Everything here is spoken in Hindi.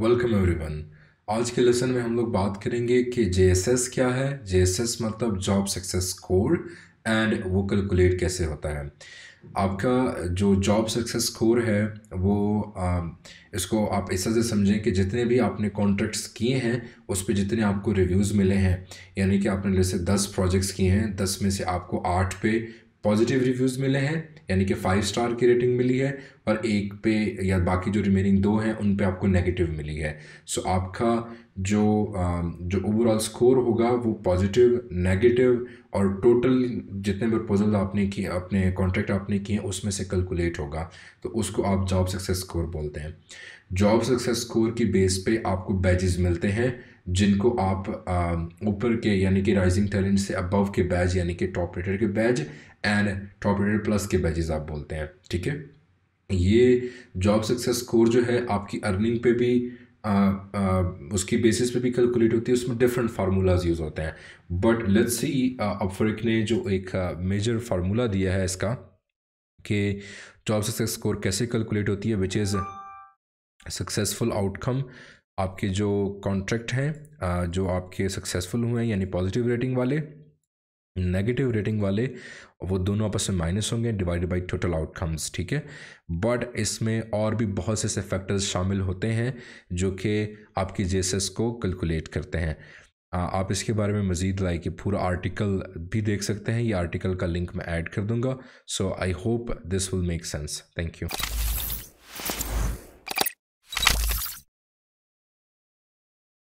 वेलकम एवरीवन आज के लेसन में हम लोग बात करेंगे कि जे क्या है जे मतलब जॉब सक्सेस स्कोर एंड वो कैलकुलेट कैसे होता है आपका जो जॉब सक्सेस स्कोर है वो आ, इसको आप इस तरह से समझें कि जितने भी आपने कॉन्ट्रैक्ट्स किए हैं उस पर जितने आपको रिव्यूज़ मिले हैं यानी कि आपने जैसे दस प्रोजेक्ट्स किए हैं दस में से आपको आठ पे पॉजिटिव रिव्यूज़ मिले हैं यानी कि फाइव स्टार की रेटिंग मिली है और एक पे या बाकी जो रिमेनिंग दो हैं उन पे आपको नेगेटिव मिली है सो so, आपका जो जो ओवरऑल स्कोर होगा वो पॉजिटिव नेगेटिव और टोटल जितने भी प्रपोजल आपने किए अपने कॉन्ट्रैक्ट आपने किए हैं उसमें से कैलकुलेट होगा तो उसको आप जॉब सक्सेस स्कोर बोलते हैं जॉब सक्सेस स्कोर की बेस पे आपको बैजेस मिलते हैं जिनको आप ऊपर के यानी कि राइजिंग टैलेंट से अबव के बैज यानी कि टॉप रेटर के badge and top rater plus के बैजेस आप बोलते हैं ठीक है ये जॉब सक्सेस स्कोर जो है आपकी अर्निंग पे भी आ, आ, उसकी बेसिस पे भी कैलकुलेट होती है उसमें डिफरेंट फार्मूलाज यूज़ होते हैं बट लेट्स सी अपफरिक ने जो एक मेजर फार्मूला दिया है इसका कि जॉब सक्सेस स्कोर कैसे कैलकुलेट होती है विच इज़ सक्सेसफुल आउटकम आपके जो कॉन्ट्रैक्ट हैं जो आपके सक्सेसफुल हुए हैं यानी पॉजिटिव रेटिंग वाले नेगेटिव रेटिंग वाले वो दोनों आपस में माइनस होंगे डिवाइडेड बाई टोटल आउटकम्स ठीक है बट इसमें और भी बहुत से ऐसे फैक्टर्स शामिल होते हैं जो कि आपकी जेसेस को कैलकुलेट करते हैं आप इसके बारे में मज़ीद लाइक पूरा आर्टिकल भी देख सकते हैं ये आर्टिकल का लिंक मैं ऐड कर दूंगा so I hope this will make sense thank you